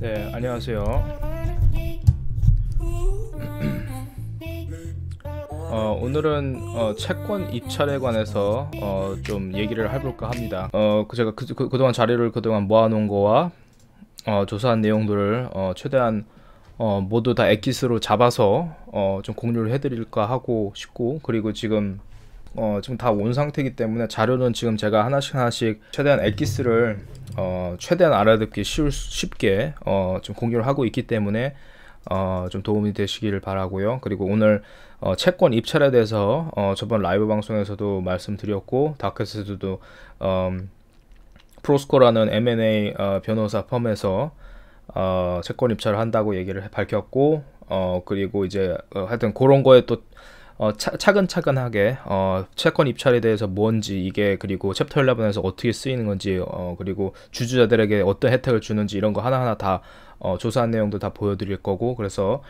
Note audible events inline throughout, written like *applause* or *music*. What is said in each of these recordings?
네, 안녕하세요. 어, 오늘은 어, 채권 입찰에 관해서 어, 좀 얘기를 해볼까 합니다. 어, 그 제가 그, 그, 동안 자료를 그동안 모아놓은 거와 어, 조사한 내용들을 어, 최대한 어, 모두 다 엑기스로 잡아서 어, 좀 공유를 해드릴까 하고 싶고 그리고 지금 어, 지금 다 온 상태이기 때문에 자료는 지금 제가 하나씩 하나씩 최대한 엑기스를 어, 최대한 알아듣기 쉬울, 쉽게 어, 좀 공유를 하고 있기 때문에 어, 좀 도움이 되시기를 바라고요. 그리고 오늘 어, 채권 입찰에 대해서 어, 저번 라이브 방송에서도 말씀드렸고 다크에도 어, 음, 프로스코라는 M&A 어, 변호사 펌에서 어, 채권 입찰을 한다고 얘기를 밝혔고 어, 그리고 이제 어, 하여튼 그런 거에 또 어, 차, 차근차근하게 어, 채권 입찰에 대해서 뭔지 이게 그리고 챕터 11에서 어떻게 쓰이는 건지 어, 그리고 주주자들에게 어떤 혜택을 주는지 이런 거 하나하나 다 어, 조사한 내용도 다 보여드릴 거고 그래서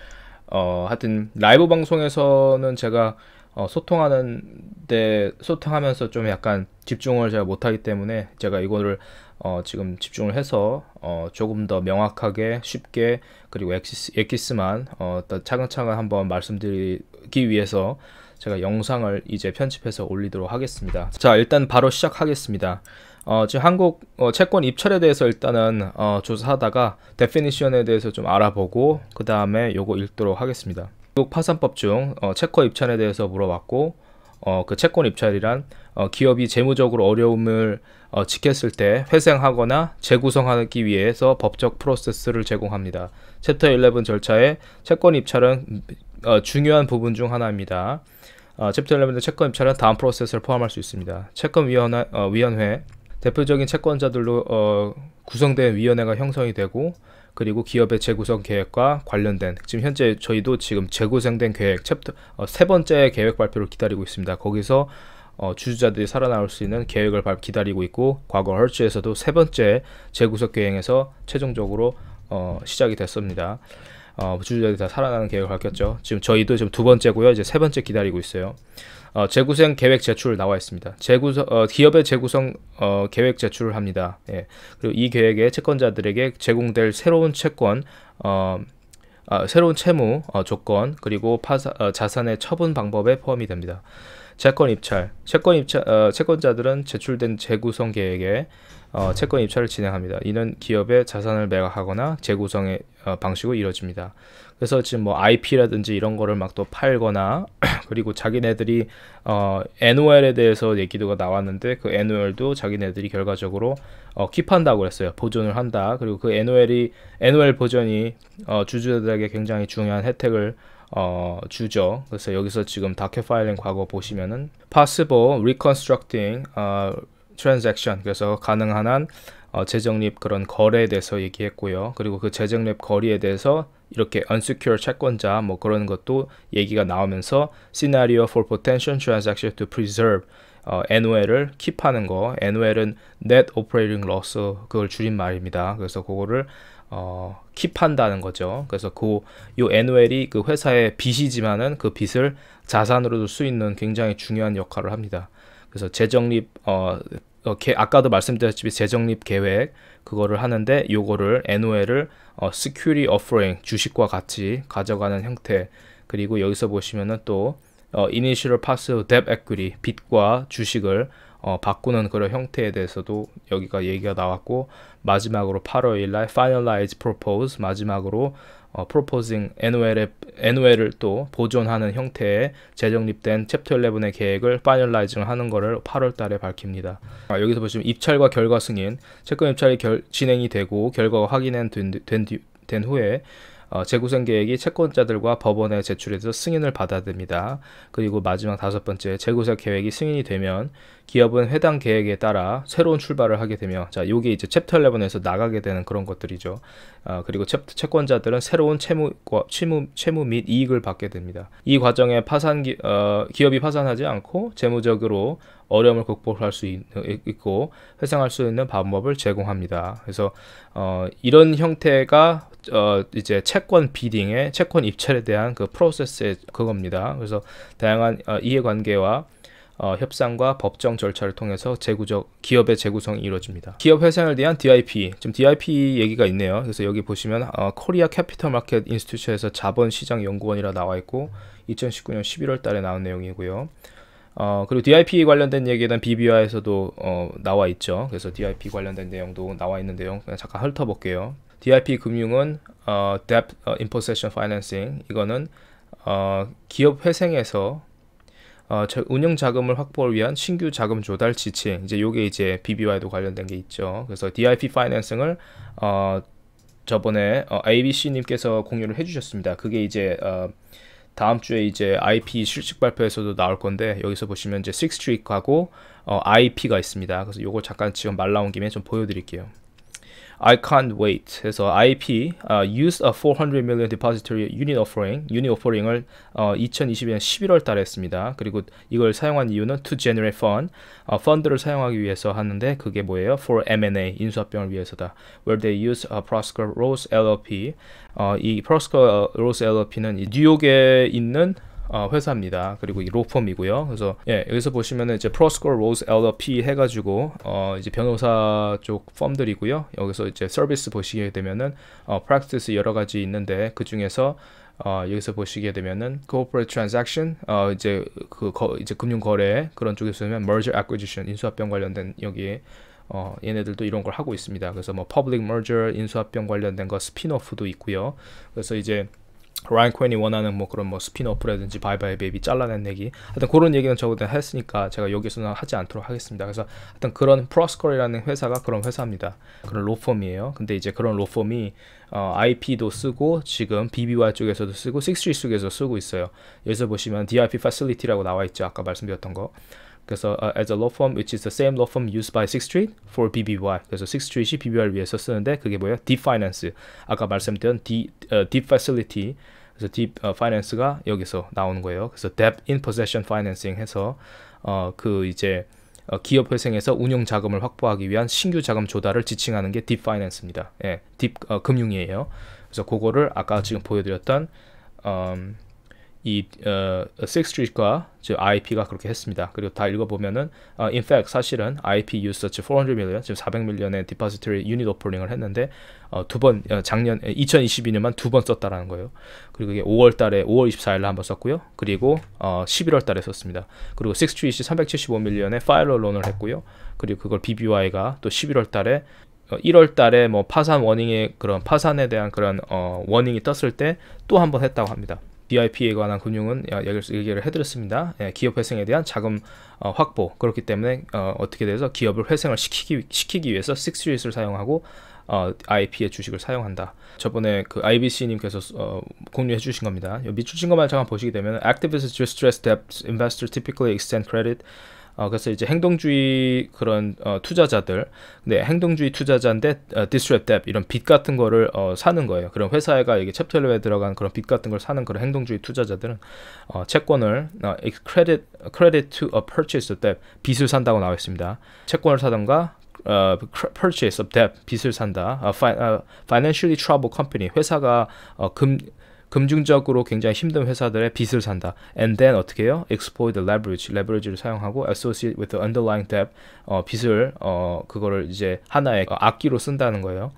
어, 하여튼 라이브 방송에서는 제가 어, 소통하는데 소통하면서 좀 약간 집중을 제가 못하기 때문에 제가 이거를 어, 지금 집중을 해서 어, 조금 더 명확하게 쉽게 그리고 엑시스, 기스만 어, 차근차근 한번 말씀드리기 위해서 제가 영상을 이제 편집해서 올리도록 하겠습니다. 자 일단 바로 시작하겠습니다. 어, 지금 한국 어, 채권 입찰에 대해서 일단은 어, 조사하다가 데피니션에 대해서 좀 알아보고 그 다음에 요거 읽도록 하겠습니다. 미국 파산법 중 어, 채권 입찰에 대해서 물어봤고 어, 그 채권 입찰이란 어, 기업이 재무적으로 어려움을 어, 지켰을 때 회생하거나 재구성하기 위해서 법적 프로세스를 제공합니다. 챕터 11절차에 채권 입찰은 어, 중요한 부분 중 하나입니다. 어, 챕터 11의 채권 입찰은 다음 프로세스를 포함할 수 있습니다. 채권위원회, 어, 위원회, 대표적인 채권자들로 어, 구성된 위원회가 형성이 되고 그리고 기업의 재구성 계획과 관련된 지금 현재 저희도 지금 재구성된 계획 챕터 어, 세 번째 계획 발표를 기다리고 있습니다. 거기서 어, 주주자들이 살아나올 수 있는 계획을 기다리고 있고 과거 헐츠에서도 세 번째 재구속 계획에서 최종적으로 어, 시작이 됐습니다. 어, 주주자들이 다 살아나는 계획을 밝혔죠. 지금 저희도 지금 두 번째고요. 이제 세 번째 기다리고 있어요. 어, 재구성 계획 제출 나와 있습니다. 재구성 어, 기업의 재구성 어, 계획 제출을 합니다. 예. 그리고 이 계획에 채권자들에게 제공될 새로운 채권 어, 아, 새로운 채무 어, 조건 그리고 파사, 어, 자산의 처분 방법에 포함이 됩니다. 채권 입찰. 채권 입찰 어, 채권자들은 제출된 재구성 계획에 어, 채권 입찰을 진행합니다. 이는 기업의 자산을 매각하거나 재구성의 어, 방식으로 이루어집니다. 그래서 지금 뭐 IP라든지 이런 거를 막 또 팔거나 *clears throat* 그리고 자기네들이 어, NOL에 대해서 얘기도 나왔는데 그 NOL도 자기네들이 결과적으로 어, 킵한다고 그랬어요. 보존을 한다. 그리고 그 NOL이 NOL 보존이 어, 주주들에게 굉장히 중요한 혜택을 어, 주죠. 그래서 여기서 지금 다큐 파일링 과거 보시면은 possible reconstructing 어, transaction 그래서 가능한 한 어, 재정립 그런 거래에 대해서 얘기했고요. 그리고 그 재정립 거리에 대해서 이렇게 unsecured 채권자 뭐 그런 것도 얘기가 나오면서 scenario for potential transaction to preserve 어, NOL을 킵하는 거 NOL은 net operating loss 그걸 줄인 말입니다. 그래서 그거를 어, 킵한다는 거죠. 그래서 그요 NOL이 그 회사의 빚이지만은 그 빚을 자산으로 둘수 있는 굉장히 중요한 역할을 합니다. 그래서 재정립 어, 어 개, 아까도 말씀드렸듯이 재정립 계획 그거를 하는데 요거를 NOL을 어, security offering 주식과 같이 가져가는 형태 그리고 여기서 보시면은 또 어, initial pass debt equity 빚과 주식을 어, 바꾸는 그런 형태에 대해서도 여기가 얘기가 나왔고 마지막으로 8월 1일날 finalize propose 마지막으로 어, proposing n o l 을또 보존하는 형태의 재정립된 챕터 11의 계획을 파이널라이 i z 하는 것을 8월 달에 밝힙니다. 아, 여기서 보시면 입찰과 결과 승인, 채권 입찰이 결, 진행이 되고 결과가 확인 된, 된, 된 후에 어, 재구성 계획이 채권자들과 법원에 제출해서 승인을 받아듭니다 그리고 마지막 다섯 번째 재구성 계획이 승인이 되면 기업은 해당 계획에 따라 새로운 출발을 하게 되며 자 요게 이제 챕터 11에서 나가게 되는 그런 것들이죠. 어, 그리고 채, 채권자들은 새로운 채무, 채무, 채무 및 이익을 받게 됩니다. 이 과정에 파산 기, 어, 기업이 파산하지 않고 재무적으로 어려움을 극복할 수 있, 있고회생할수 있는 방법을 제공합니다. 그래서 어, 이런 형태가 어, 이제 채권 비딩의 채권 입찰에 대한 그 프로세스의 그겁니다. 그래서 다양한 어, 이해관계와 어, 협상과 법정 절차를 통해서 재구적 기업의 재구성이 이루어집니다. 기업 회생을 위한 DIP 지금 DIP 얘기가 있네요. 그래서 여기 보시면 어, 코리아 캐피털 마켓 인스튜션에서 자본시장 연구원이라 나와 있고 2019년 11월 달에 나온 내용이고요. 어, 그리고 DIP 관련된 얘기에 대한 비비아에서도 어, 나와 있죠. 그래서 DIP 관련된 내용도 나와 있는 내용 잠깐 훑어볼게요. DIP 금융은 어, Debt 어, Imposition Financing 이거는 어, 기업 회생에서 어, 운영 자금을 확보를 위한 신규 자금 조달 지침 이제 요게 이제 BBY도 관련된 게 있죠. 그래서 DIP 파이낸싱을 어, 저번에 어, ABC 님께서 공유를 해주셨습니다. 그게 이제 어, 다음 주에 이제 IP 실측 발표에서도 나올 건데 여기서 보시면 이제 6트릭하고 어, IP가 있습니다. 그래서 요거 잠깐 지금 말 나온 김에 좀 보여드릴게요. I can't wait 해서 IP uh, used a 400 million depository unit offering unit offering을 어, 2022년 11월 달에 했습니다. 그리고 이걸 사용한 이유는 to generate fund 어, 펀드를 사용하기 위해서 하는데 그게 뭐예요? for M&A 인수합병을 위해서다. where they use a Prosper Rose LLP 어, 이 Prosper Rose LLP는 뉴욕에 있는 어, 회사입니다. 그리고 이 로펌이고요. 그래서 예, 여기서 보시면은 이제 프로스콜 로즈 LLP 해가지고 어, 이제 변호사 쪽 펌들이고요. 여기서 이제 서비스 보시게 되면은 어, 프랙티스 여러 가지 있는데 그 중에서 어, 여기서 보시게 되면은 corporate transaction 어, 이제 그 거, 이제 금융 거래 그런 쪽에서 보면 merger acquisition 인수합병 관련된 여기에 어, 얘네들도 이런 걸 하고 있습니다. 그래서 뭐 public merger 인수합병 관련된 거 스피노프도 있고요. 그래서 이제 라인 코인이 원하는 뭐 그런 뭐 스피너프라든지 바이바이 베이비 잘라낸 얘기 하여튼 그런 얘기는 저보다 했으니까 제가 여기서는 하지 않도록 하겠습니다 그래서 하여튼 그런 프로스컬이라는 회사가 그런 회사입니다 그런 로펌이에요 근데 이제 그런 로펌이 어, IP도 쓰고 지금 BBY 쪽에서도 쓰고 6G 쪽에서 쓰고 있어요 여기서 보시면 DIP f a c i l 라고 나와 있죠 아까 말씀드렸던 거 그래서 uh, as a law firm which is the same law firm used by Sixth Street for BBY. 그래서 Sixth Street이 BBY를 위해서 쓰는데 그게 뭐예요? Deep Finance. 아까 말씀드린 D, uh, Deep Facility. 그래서 Deep uh, Finance가 여기서 나오는 거예요. 그래서 Debt in Possession Financing 해서 어, 그 이제 어, 기업 회생에서 운용 자금을 확보하기 위한 신규 자금 조달을 지칭하는 게 Deep Finance입니다. 예, Deep 어, 금융이에요. 그래서 그거를 아까 지금 보여드렸던 음, 이 어, s i x t r e e 과즉 IP가 그렇게 했습니다. 그리고 다 읽어보면은 어, in fact 사실은 IP use such 400 million 지금 400 million의 depository unit offering을 했는데 어, 두번 어, 작년 2022년만 두 번 썼다라는 거예요. 그리고 이게 5월달에 5월 24일에 한번 썼고요. 그리고 어, 11월달에 썼습니다. 그리고 s i x t h r e e t 375 million의 파일러 론을 했고요. 그리고 그걸 BBY가 또 11월달에 1월 어, 달에 뭐 파산 워닝의 그런 파산에 대한 그런 어, 워닝이 떴을 때 또 한 번 했다고 합니다. DIP에 관한 금융은 얘기를 해드렸습니다. 예, 기업 회생에 대한 자금 어, 확보 그렇기 때문에 어, 어떻게 돼서 기업을 회생을 시키기, 시키기 위해서 식스트 사용하고 어, IP의 주식을 사용한다. 저번에 그 IBC님께서 어, 공유해 주신 겁니다. 밑줄 친 것만 잠깐 보시게 되면 a c t i v i s t distress debt, i n v e s t o r typically extend credit 어, 그래서 이제 행동주의 그런 어, 투자자들, 근데 네, 행동주의 투자자인데 어, distrep debt 이런 빚 같은 거를 어, 사는 거예요. 그런 회사가 이게 챕터 11에 들어간 그런 빚 같은 걸 사는 그런 행동주의 투자자들은 어, 채권을 어, credit credit to a purchase of debt 빚을 산다고 나와 있습니다. 채권을 사던가 어, purchase of debt 빚을 산다. 어, fi, 어, financially troubled company 회사가 어, 금 금융적으로 굉장히 힘든 회사들의 빚을 산다. And then 어떻게 해요? Exploit the leverage, leverage를 사용하고 associate with the underlying debt, 어, 빚을 어, 그거를 이제 하나의 악기로 쓴다는 거예요.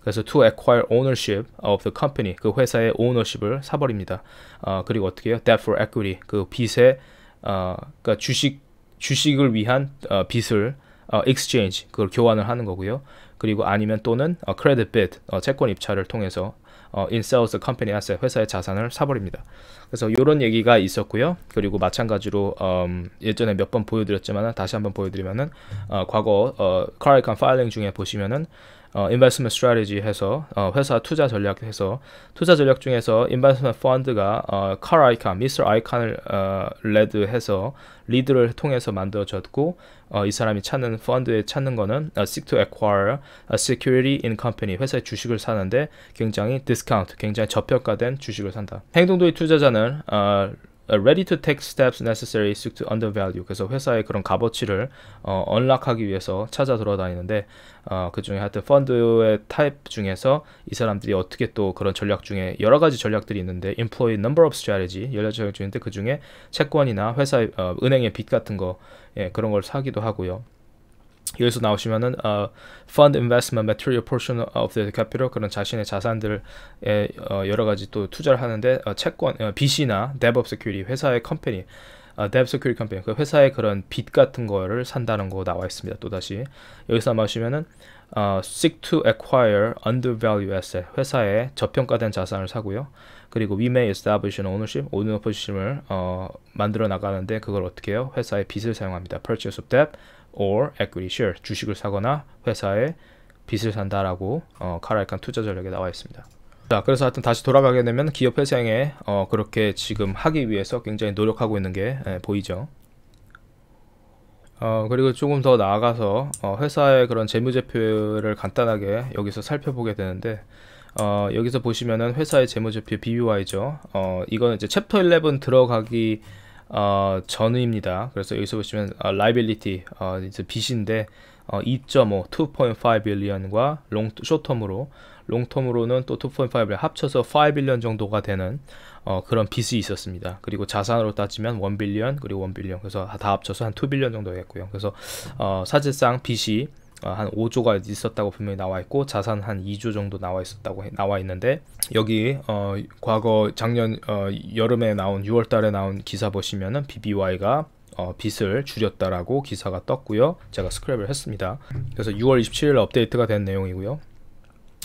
그래서 to acquire ownership of the company 그 회사의 ownership을 사버립니다. 어, 그리고 어떻게 해요? Debt for equity 그 빚의 어, 그러니까 주식 주식을 위한 어, 빚을 어, exchange 그걸 교환을 하는 거고요. 그리고 아니면 또는 어, credit bid 어, 채권 입찰을 통해서 어, 인셀스 컴퍼니아세 회사의 자산을 사버립니다. 그래서 이런 얘기가 있었고요. 그리고 마찬가지로 음, 예전에 몇 번 보여드렸지만 다시 한번 보여드리면은 어, 과거 어, 카이컨 파일링 중에 보시면은 어, investment strategy 해서 어, 회사 투자 전략 해서 투자 전략 중에서 investment fund가 어, c a r i c a n Mr. i c a n 을 어, 레드 해서 리드를 통해서 만들어졌고 어, 이 사람이 찾는 펀드에 찾는 거는 u 어, seek to acquire a security in company 회사의 주식을 사는데 굉장히 디스카운트 굉장히 저평가된 주식을 산다. 행동도의 투자자는 어, Uh, ready to take steps necessary to undervalue. 그래서 회사의 그런 값어치를 어, 언락하기 위해서 찾아 돌아다니는데 어, 그 중에 하여튼 펀드의 타입 중에서 이 사람들이 어떻게 또 그런 전략 중에 여러 가지 전략들이 있는데 employee number of strategy 여러 전략 중인데 그 중에 채권이나 회사의 어, 은행의 빚 같은 거 예, 그런 걸 사기도 하고요. 여기서 나오시면은 어, fund investment material portion of the capital 그런 자신의 자산들에 어, 여러 가지 또 투자를 하는데 어, 채권 어, 빚이나 debt of security 회사의 컴퍼니 아, 데 e s e c u 컴퍼니 그 회사의 그런 빚 같은 거를 산다는 거 나와 있습니다. 또 다시 여기서 마시면은 어, seek to acquire undervalued asset 회사의 저평가된 자산을 사고요. 그리고 we may establish an ownership ownership을 어, 만들어 나가는데 그걸 어떻게 해요? 회사의 빚을 사용합니다. purchase of debt or equity share 주식을 사거나 회사에 빚을 산다라고 어, 카라이칸 투자 전략에 나와 있습니다. 자 그래서 하여튼 다시 돌아가게 되면 기업 회생에 어, 그렇게 지금 하기 위해서 굉장히 노력하고 있는 게 예, 보이죠. 어, 그리고 조금 더 나아가서 어, 회사의 그런 재무제표를 간단하게 여기서 살펴보게 되는데 어, 여기서 보시면은 회사의 재무제표 BUI죠. 어, 이거는 이제 챕터 11 들어가기 어, 전후입니다. 그래서 여기서 보시면 어, liability 어, 이제 빚인데 어, 2.5 2.5 빌리언과 롱 쇼텀으로 롱텀으로는 또 2.5를 합쳐서 5 빌리언 정도가 되는 어, 그런 빚이 있었습니다. 그리고 자산으로 따지면 1 빌리언 그리고 1 빌리언 그래서 다 합쳐서 한2 빌리언 정도였고요. 그래서 어, 사실상 빚이 어, 한 5조가 있었다고 분명히 나와 있고 자산 한 2조 정도 나와 있었다고 해, 나와 있는데 여기 어, 과거 작년 어, 여름에 나온 6월달에 나온 기사 보시면은 BBY가 어, 빚을 줄였다라고 기사가 떴고요. 제가 스크랩을 했습니다. 그래서 6월 27일 업데이트가 된 내용이고요.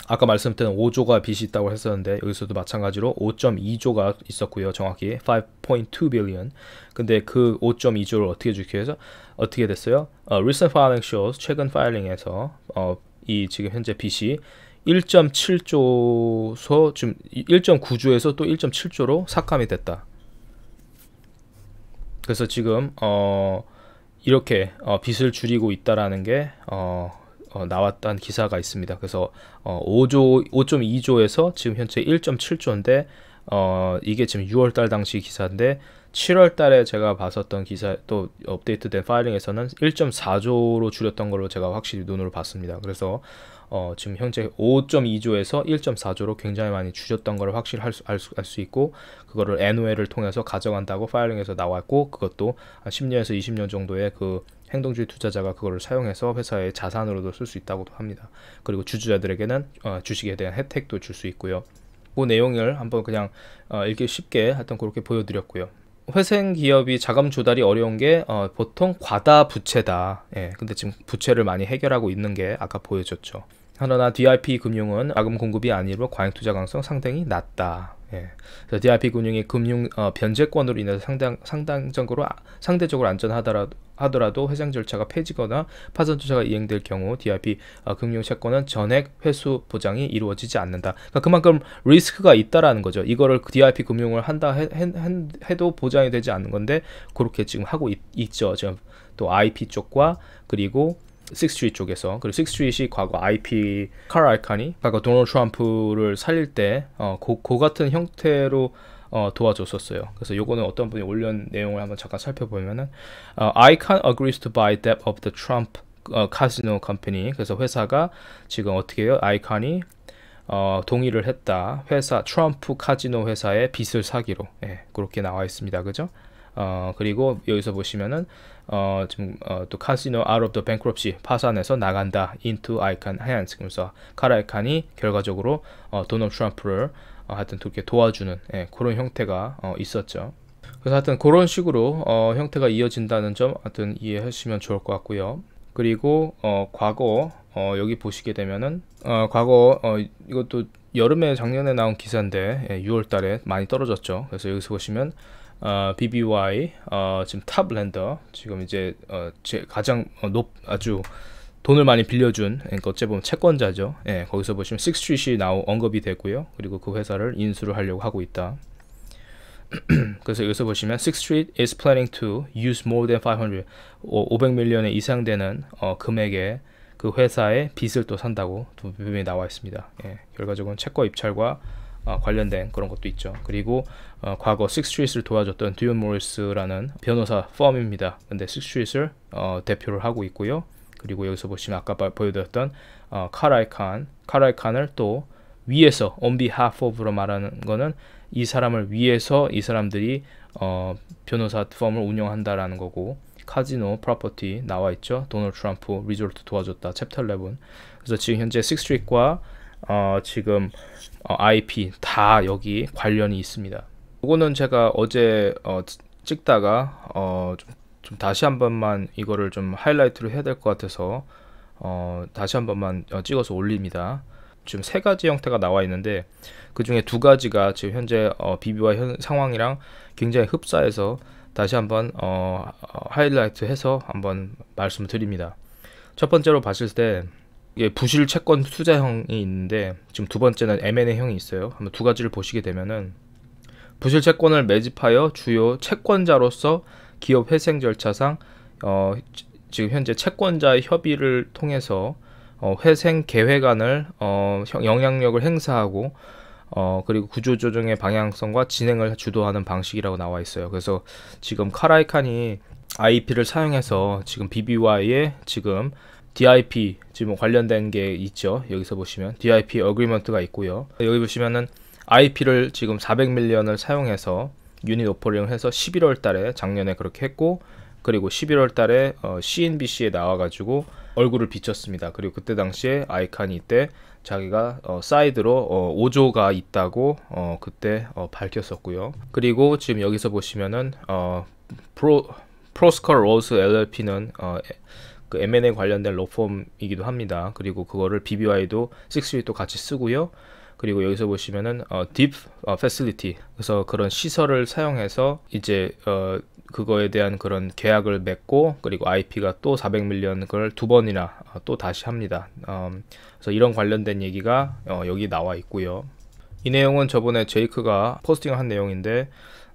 아까 말씀드린 5조가 빚이 있다고 했었는데 여기서도 마찬가지로 5.2조가 있었고요. 정확히 5.2 billion. 근데 그 5.2조를 어떻게 주기해서 위 어떻게 됐어요? 어, recent filing shows 최근 파일링에서 어, 이 지금 현재 빚이 1.7조서 지금 1.9조에서 또 1.7조로 삭감이 됐다. 그래서 지금 어 이렇게 어, 빚을 줄이고 있다라는 게 어. 어, 나왔던 기사가 있습니다. 그래서 어, 5조 5.2조에서 지금 현재 1.7조인데 어, 이게 지금 6월달 당시 기사인데 7월달에 제가 봤었던 기사 또 업데이트된 파일링에서는 1.4조로 줄였던 걸로 제가 확실히 눈으로 봤습니다. 그래서 어, 지금 현재 5.2조에서 1.4조로 굉장히 많이 줄였던 걸 확실히 할 수, 알, 수, 알 수 있고 그거를 NOL을 통해서 가져간다고 파일링에서 나왔고 그것도 한 10년에서 20년 정도의 그 행동주의 투자자가 그거를 사용해서 회사의 자산으로도 쓸 수 있다고도 합니다. 그리고 주주자들에게는 어, 주식에 대한 혜택도 줄 수 있고요. 그 내용을 한번 그냥 어, 읽기 쉽게 하여튼 그렇게 보여드렸고요. 회생 기업이 자금 조달이 어려운 게 어, 보통 과다 부채다. 예, 근데 지금 부채를 많이 해결하고 있는 게 아까 보여줬죠. 하나 DRP 금융은 자금 공급이 아니로 과잉 투자 가능성 상당히 낮다. 예. 그래서 DIP 금융이 금융 어, 변제권으로 인해서 상당 상당적으로 아, 상대적으로 안전하더라도 하더라도 회장 절차가 폐지거나 파산 절차가 이행될 경우 DIP 어, 금융 채권은 전액 회수 보장이 이루어지지 않는다. 그러니까 그만큼 리스크가 있다라는 거죠. 이거를 DIP 금융을 한다 해, 해도 보장이 되지 않는 건데 그렇게 지금 하고 있, 죠 지금 또 IP 쪽과 그리고 6스트리 쪽에서 그리고 6스트리이 과거 IP 칼 알칸이 과거 도널드 트럼프를 살릴 때고 어, 같은 형태로 어, 도와줬었어요. 그래서 요거는 어떤 분이 올린 려 내용을 한번 잠깐 살펴보면은 어, I can't agree to buy debt of the Trump 어, Casino Company. 그래서 회사가 지금 어떻게 해요? 아이칸이 어, 동의를 했다. 회사 트럼프 카지노 회사의 빚을 사기로 예, 그렇게 나와 있습니다. 그죠? 어, 그리고 여기서 보시면은 어, 지금 어, 또 카시노 out of the bankruptcy 파산에서 나간다 into 아이칸 hands 그래서 카라이칸이 결과적으로 어, 도널드 트럼프를 어, 하여튼 그렇게 도와주는 예, 그런 형태가 어, 있었죠. 그래서 하여튼 그런 식으로 어, 형태가 이어진다는 점 하여튼 이해하시면 좋을 것 같고요. 그리고 어, 과거 어, 여기 보시게 되면은 어, 과거 어, 이것도 여름에 작년에 나온 기사인데 예, 6월달에 많이 떨어졌죠. 그래서 여기서 보시면 어, BBY 어, 지금 탑 랜더 지금 이제 어, 제 가장 어, 높 아주 돈을 많이 빌려준 예, 그러니까 어째 보면 채권자죠. 예, 거기서 보시면 식스트리시 나오 언급이 되고요. 그리고 그 회사를 인수를 하려고 하고 있다. *clears throat* 그래서 여기서 보시면 s i x Street is planning to use more than 500 500밀리언에 이상 되는 어, 금액의 그 회사의 빚을 또 산다고 두 부분이 나와 있습니다. 예, 결과적으로 채권 입찰과 어, 관련된 그런 것도 있죠. 그리고 어, 과거 식스트리트를 도와줬던 듀언 모리스라는 변호사 펌입니다. 근데 식스트리트를 어, 대표를 하고 있고요. 그리고 여기서 보시면 아까 보여드렸던 어, 카라이칸, 카라이칸을 또 위에서 on behalf of로 말하는 거는 이 사람을 위해서 이 사람들이 어, 변호사 펌을 운영한다라는 거고 카지노, 프로퍼티 나와 있죠. 도널드 트럼프, 리조트 도와줬다. 챕터 11. 그래서 지금 현재 식스트리트과 어, 지금 어, IP 다 여기 관련이 있습니다. 이거는 제가 어제 어, 찍다가 어, 좀, 좀, 다시 한 번만 이거를 좀 하이라이트를 해야 될 것 같아서 어, 다시 한 번만 어, 찍어서 올립니다. 지금 세 가지 형태가 나와 있는데 그 중에 두 가지가 지금 현재 어, 비비와 현, 상황이랑 굉장히 흡사해서 다시 한번 어, 어 하이라이트해서 한번 말씀드립니다. 첫 번째로 봤을 때 예, 부실 채권 투자형이 있는데 지금 두 번째는 M&A형이 있어요. 한번 두 가지를 보시게 되면은 부실 채권을 매집하여 주요 채권자로서 기업 회생 절차상 어, 지금 현재 채권자의 협의를 통해서 어, 회생 계획안을 어, 영향력을 행사하고 어, 그리고 구조조정의 방향성과 진행을 주도하는 방식이라고 나와 있어요. 그래서 지금 카라이칸이 IP를 사용해서 지금 b b y 에 지금 DIP 지금 관련된 게 있죠. 여기서 보시면 DIP 어그리먼트가 있고요. 여기 보시면은 IP를 지금 400밀리언을 사용해서 유닛 오퍼링을 해서 11월 달에 작년에 그렇게 했고 그리고 11월 달에 어, CNBC에 나와가지고 얼굴을 비쳤습니다. 그리고 그때 당시에 아이칸이 이때 자기가 어, 사이드로 어, 5조가 있다고 어, 그때 어, 밝혔었고요. 그리고 지금 여기서 보시면은 어, 프로 프로스컬 로스 LLP는 그 M&A 관련된 로펌이기도 합니다. 그리고 그거를 BBY도 6U도 같이 쓰고요. 그리고 여기서 보시면은 어, 딥 어, 패실리티 그래서 그런 시설을 사용해서 이제 어, 그거에 대한 그런 계약을 맺고 그리고 IP가 또 400밀리언 그걸 두 번이나 어, 또 다시 합니다. 어, 그래서 이런 관련된 얘기가 어, 여기 나와 있고요. 이 내용은 저번에 제이크가 포스팅한 내용인데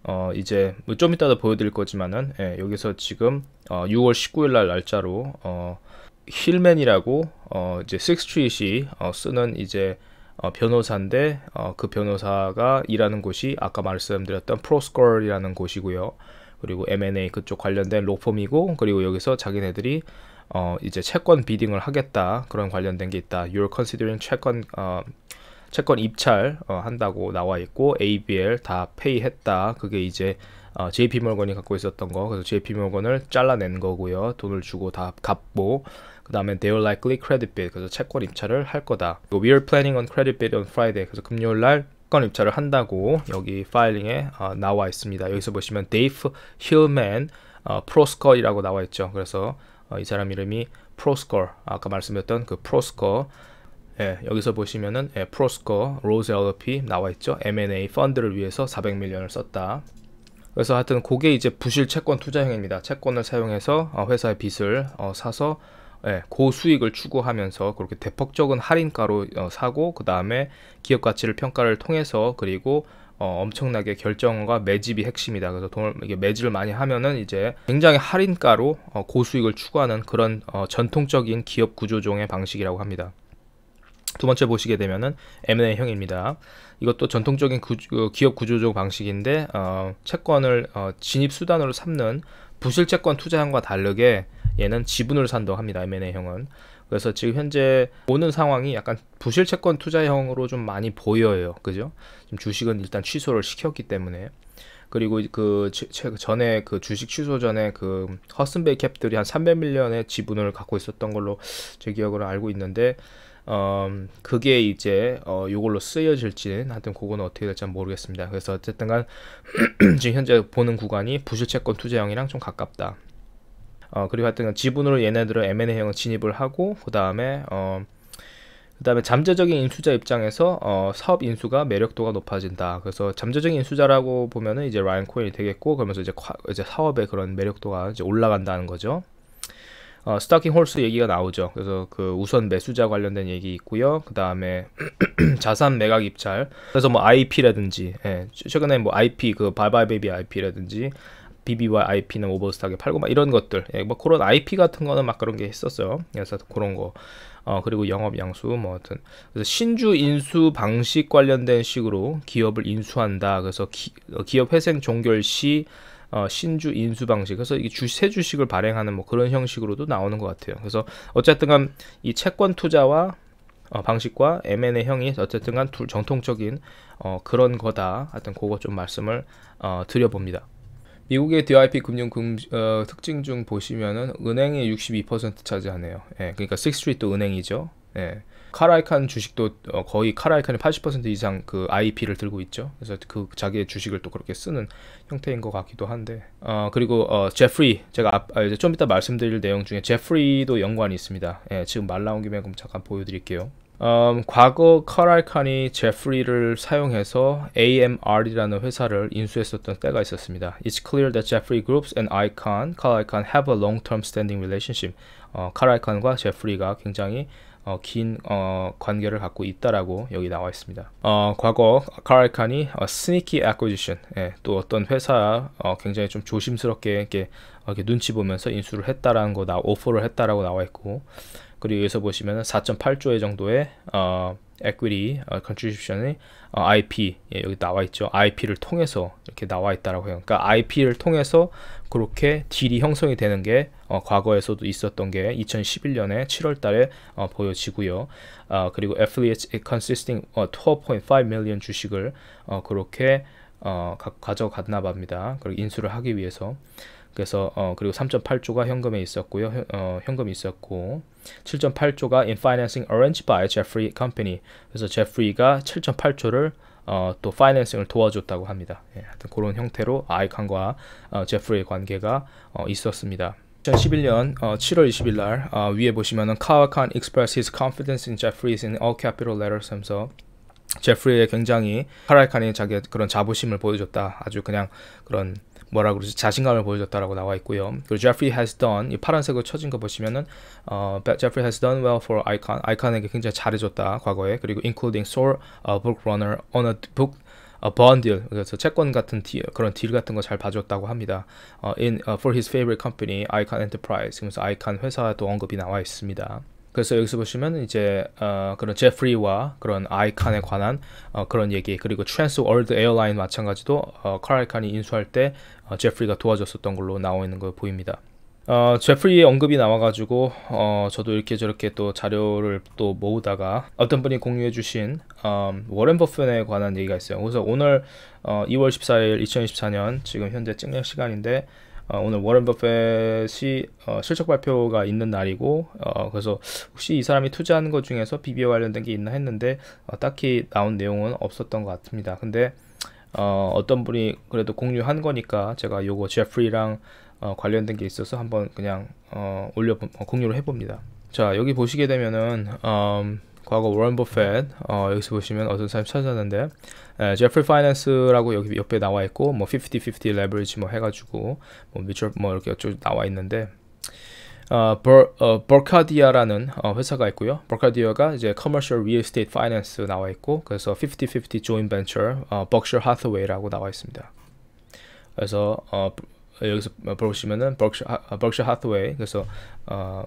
어, 이제 뭐 좀 이따도 보여드릴 거지만은 예, 여기서 지금 어, 6월 19일 날 날짜로 어, 힐맨이라고 어, 이제 6스트리이 어, 쓰는 이제 어, 변호사인데 어, 그 변호사가 일하는 곳이 아까 말씀드렸던 프로스컬이라는 곳이고요. 그리고 M&A 그쪽 관련된 로펌이고 그리고 여기서 자기네들이 어, 이제 채권 비딩을 하겠다 그런 관련된 게 있다. You're considering 채권 어, 채권 입찰 어, 한다고 나와 있고 ABL 다 페이했다. 그게 이제 어, JP몰건이 갖고 있었던 거. 그래서 JP몰건을 잘라낸 거고요. 돈을 주고 다 갚고 그 다음에 they're likely credit bid. 그래서 채권 입찰을 할 거다. 뭐, We're planning on credit bid on Friday. 그래서 금요일 날 채권 입찰을 한다고 여기 파일링에 어, 나와 있습니다. 여기서 보시면 Dave Hillman 어, 프로스컬이라고 나와 있죠. 그래서 어, 이 사람 이름이 프로스컬 아까 말씀드렸던 그 프로스컬 예, 여기서 보시면은 예, 프로스코, 로즈 LP 나와 있죠. M&A 펀드를 위해서 400밀리언을 썼다. 그래서 하여튼 그게 이제 부실 채권 투자형입니다. 채권을 사용해서 어, 회사의 빚을 어, 사서 예, 고수익을 추구하면서 그렇게 대폭적인 할인가로 어, 사고 그 다음에 기업 가치를 평가를 통해서 그리고 엄청나게 결정과 매집이 핵심이다. 그래서 돈을 매집을 많이 하면은 이제 굉장히 할인가로 고수익을 추구하는 그런 전통적인 기업 구조종의 방식이라고 합니다. 두 번째 보시게 되면은 M&A형입니다. 이것도 전통적인 구 어, 기업 구조적 방식인데 어, 채권을 어, 진입 수단으로 삼는 부실 채권 투자형과 다르게 얘는 지분을 산다고 합니다. M&A형은. 그래서 지금 현재 보는 상황이 약간 부실 채권 투자형으로 좀 많이 보여요. 그죠? 지금 주식은 일단 취소를 시켰기 때문에 그리고 그 전에 그 주식 취소 전에 그 허슨베이 캡들이 한 300밀리언의 지분을 갖고 있었던 걸로 제 기억으로 알고 있는데 어, 그게 이제 어, 요걸로 쓰여질지는 하여튼 그거는 어떻게 될지 모르겠습니다. 그래서 어쨌든 간 *clears throat* 지금 현재 보는 구간이 부실채권 투자형이랑 좀 가깝다. 어, 그리고 하여튼 지분으로 얘네들은 m a 형 진입을 하고 그 다음에 어, 그 다음에 잠재적인 인수자 입장에서 어, 사업 인수가 매력도가 높아진다. 그래서 잠재적인 인수자라고 보면은 이제 라인 코인이 되겠고 그러면서 이제, 과, 이제 사업의 그런 매력도가 이제 올라간다는 거죠. 어, 스타킹 홀스 얘기가 나오죠. 그래서 그 우선 매수자 관련된 얘기 있고요. 그 다음에 *clears throat* 자산 매각 입찰. 그래서 뭐 IP라든지 예, 최근에 뭐 IP 그 바이바이 베이비 IP라든지 BBY IP는 오버스타에 팔고 막 이런 것들 예, 뭐 그런 IP 같은 거는 막 그런 게했었어요 그래서 그런 거 어, 그리고 영업 양수 뭐 하여튼 그래서 신주 인수 방식 관련된 식으로 기업을 인수한다 그래서 기, 어, 기, 업 회생 종결 시 어, 신주 인수 방식 그래서 이게 주세 주식을 발행하는 뭐 그런 형식으로도 나오는 것 같아요. 그래서 어쨌든간 이 채권 투자와 어, 방식과 M&A 형이 어쨌든간 둘 정통적인 어, 그런 거다. 하여튼 그거 좀 말씀을 어, 드려봅니다. 미국의 DIP 금융 금, 어, 특징 중 보시면은 은행이 62% 차지하네요. 예, 그러니까 식스트리트도 은행이죠. 예. 카라이칸 주식도 어, 거의 카라이칸의 80% 이상 그 IP를 들고 있죠. 그래서 그 자기의 주식을 또 그렇게 쓰는 형태인 것 같기도 한데. 어, 그리고 어, 제프리 제가 앞, 아, 이제 좀 이따 말씀드릴 내용 중에 제프리도 연관이 있습니다. 예, 지금 말 나온 김에 그럼 잠깐 보여드릴게요. 음, 과거 카라이칸이 제프리를 사용해서 AMR이라는 회사를 인수했었던 때가 있었습니다. It's clear that Jeffrey Groups and Icon, c a r have a long-term standing relationship. 어, 카라칸과 제프리가 굉장히 어, 긴 어, 관계를 갖고 있다라고 여기 나와 있습니다. 어, 과거 카라칸이 어, 스니키 a c q u 예, 또 어떤 회사 어, 굉장히 좀 조심스럽게 이렇게, 어, 이렇게 눈치 보면서 인수를 했다라는 거나 오퍼를 했다라고 나와 있고 그리고 여기서 보시면 4 8조 정도의 어, equity 어, contribution의 어, IP 예, 여기 나와 있죠. IP를 통해서 이렇게 나와 있다라고 해요. 그러니까 IP를 통해서 그렇게 딜이 형성이 되는 게 어, 과거에서도 있었던 게 2011년에 7월달에 어, 보여지고요. 어, 그리고 a f f i l i a t e consisting 어, 12.5 million 주식을 어, 그렇게 어, 가져갔나 봅니다. 그리고 인수를 하기 위해서. 그래서 어, 그리고 3.8조가 현금에 있었고요. 어, 현금이 있었고 7.8조가 in financing arranged by Jeffrey Company. 그래서 제프리가 7.8조를 어, 또 파이낸싱을 도와줬다고 합니다. 예, 하여튼 그런 형태로 아이칸과 어, 제프리의 관계가 어, 있었습니다. 2011년 어, 7월 20일 날 어, 위에 보시면은 카와칸 expressed his confidence in Jeffries in all capital letters 하면서 제프리의 굉장히 카라이칸이 자기 그런 자부심을 보여줬다. 아주 그냥 그런 뭐라 그러지 자신감을 보여줬다라고 나와 있고요. 그리고 Jeffrey has done 이 파란색으로 쳐진 거 보시면은 어, Jeffrey has done well for Icon. Icon에게 굉장히 잘해줬다 과거에 그리고 including sole a book runner on a book a bond deal 그래서 채권 같은 딜, 그런 딜 같은 거 잘 봐줬다고 합니다. 어, in uh, for his favorite company, Icon Enterprise. 그래서 아이칸 회사도 언급이 나와 있습니다. 그래서 여기서 보시면 이제 어, 그런 제프리와 그런 아이칸에 관한 어, 그런 얘기 그리고 트랜스 월드 에어라인 마찬가지도 어, 카라이칸이 인수할 때 어, 제프리가 도와줬었던 걸로 나와 있는 걸 보입니다. 어, 제프리의 언급이 나와가지고 어, 저도 이렇게 저렇게 또 자료를 또 모으다가 어떤 분이 공유해주신 어, 워렌 버핏에 관한 얘기가 있어요. 그래서 오늘 어, 2월 14일 2024년 지금 현재 찍는 시간인데 어, 오늘 워런 버펫이 어, 실적 발표가 있는 날이고 어, 그래서 혹시 이 사람이 투자하는 것 중에서 비비와 관련된 게 있나 했는데 어, 딱히 나온 내용은 없었던 것 같습니다. 근데 어, 떤 분이 그래도 공유한 거니까 제가 요거 제프리랑 어, 관련된 게 있어서 한번 그냥 어, 올려 공유를 해봅니다. 자 여기 보시게 되면은 음, 과거 워런 버펫 여기서 보시면 어떤 사람이 찾았는데 제프 리 파이낸스라고 여기 옆에 나와 있고 뭐 50-50 레버리지 뭐 해가지고 뭐뮤추뭐 뭐 이렇게 어 나와 있는데 어, 버, 어, 카디아라는 어, 회사가 있고요. 버카디아가 이제 커머셜 리얼 스테이트 파이낸스 나와 있고 그래서 50-50 조인 벤처 어, 버크셔 하스웨이라고 나와 있습니다. 그래서 어, 여기서 뭐 보시면은 버크셔 하스웨이 어, 그래서 어,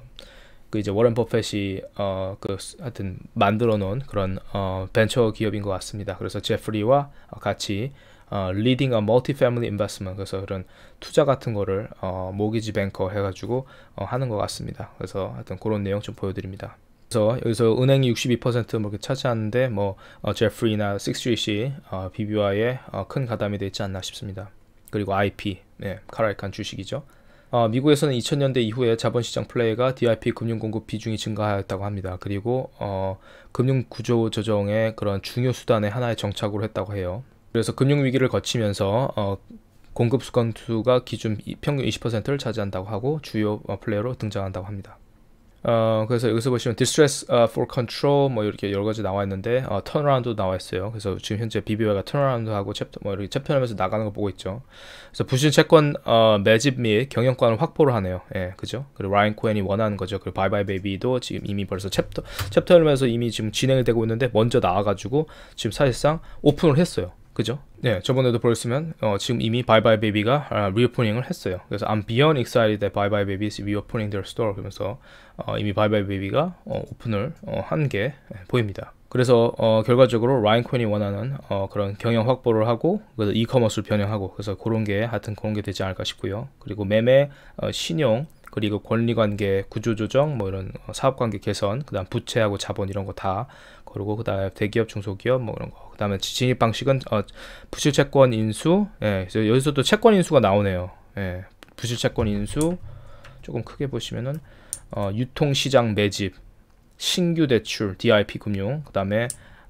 그 이제 워렌 버펫이 어그 하여튼 만들어 놓은 그런 어 벤처 기업인 것 같습니다. 그래서 제프리와 어, 같이 어, leading a m u l t i 그래서 그런 투자 같은 거를 어, 모기지 뱅커 해가지고 어, 하는 것 같습니다. 그래서 하여튼 그런 내용 좀 보여드립니다. 그래서 여기서 은행이 62%뭐 이렇게 차지하는데 뭐 어, 제프리나 식스트리시 어, BBY에 어, 큰 가담이 되어 있지 않나 싶습니다. 그리고 IP, 네, 카라이칸 주식이죠. 어, 미국에서는 2000년대 이후에 자본시장 플레이가 DIP 금융 공급 비중이 증가하였다고 합니다. 그리고 어, 금융 구조 조정의 그런 중요 수단의 하나의 정착으로 했다고 해요. 그래서 금융 위기를 거치면서 어, 공급 수건수가 기준 평균 20%를 차지한다고 하고 주요 어, 플레이어로 등장한다고 합니다. 어, 그래서 여기서 보시면 distress 어, for control 뭐 이렇게 여러 가지 나와 있는데 어, turnaround도 나와 있어요. 그래서 지금 현재 BBY가 turnaround하고 챕터 뭐 이렇게 챕터하면서 나가는 거 보고 있죠. 그래서 부실 채권 어, 매집 및 경영권을 확보를 하네요. 예, 그죠? 그리고 라인 코엔이 원하는 거죠. 그리고 바이바이 베이비도 지금 이미 벌써 챕터 챕터하면서 이미 지금 진행이 되고 있는데 먼저 나와가지고 지금 사실상 오픈을 했어요. 그죠? 네, 저번에도 보였으면 어, 지금 이미 바이바이 베이비가 아, 리오프닝을 했어요. 그래서 I'm beyond excited that 바이바이 베이비 is reopening their store 그러면서 어, 이미 바이바이 베이비가 어, 오픈을 어, 한게 예, 보입니다. 그래서 어, 결과적으로 라인 퀸이 원하는 어, 그런 경영 확보를 하고 그래서 이커머스를 변형하고 그래서 그런 게 하여튼 그런 게 되지 않을까 싶고요. 그리고 매매, 신용 그리고 권리관계 구조조정 뭐 이런 사업관계 개선 그다음 부채하고 자본 이런 거 다 그리고 그다음에 대기업 중소기업 뭐 이런 거 그다음에 진입방식은 어, 부실채권 인수. 예, 그래서 여기서 도 채권 인수가 나오네요. 예, 부실채권 인수 조금 크게 보시면은 어, 유통시장 매집, 신규 대출 DIP 금융, 그다음에